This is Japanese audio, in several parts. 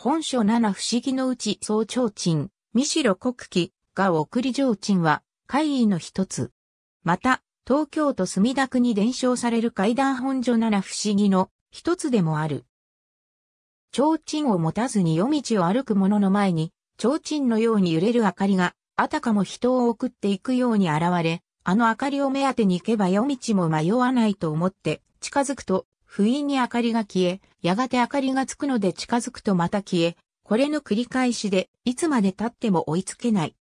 本書七不思議のうち総提鎮、三代国旗が送り上鎮は、会議の一つ。また、東京都墨田区に伝承される階段本書七不思議の一つでもある。提鎮を持たずに夜道を歩く者の前に、提鎮のように揺れる明かりが、あたかも人を送っていくように現れ、あの明かりを目当てに行けば夜道も迷わないと思って近づくと不意に明かりが消え、やがて明かりがつくので近づくとまた消え、これの繰り返しで、いつまで経っても追いつけない。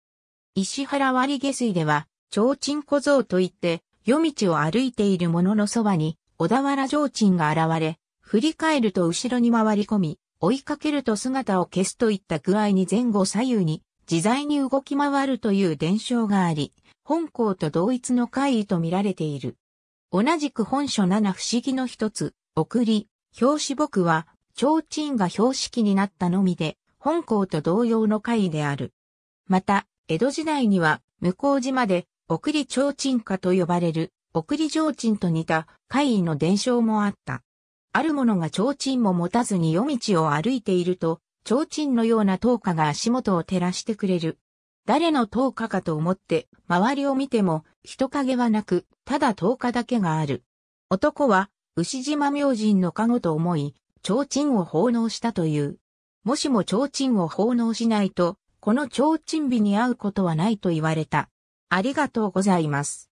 石原割下水では、提灯小僧といって、夜道を歩いている者のそばに、小田原提灯が現れ、振り返ると後ろに回り込み、追いかけると姿を消すといった具合に前後左右に自在に動き回るという伝承があり、本校と同一の怪異と見られている。同じく本書7不思議の一つ、送り、表紙僕は、提灯が標識になったのみで、本校と同様の会である。また、江戸時代には、向島で、送り提灯家と呼ばれる、送り提灯と似た会の伝承もあった。ある者が提灯も持たずに夜道を歩いていると、提灯のような灯火が足元を照らしてくれる。誰の灯火かと思って、周りを見ても、人影はなく、ただ灯火だけがある。男は、牛島明神の加護と思い、提灯を奉納したという。もしも提灯を奉納しないと、この提灯日に会うことはないと言われた。ありがとうございます。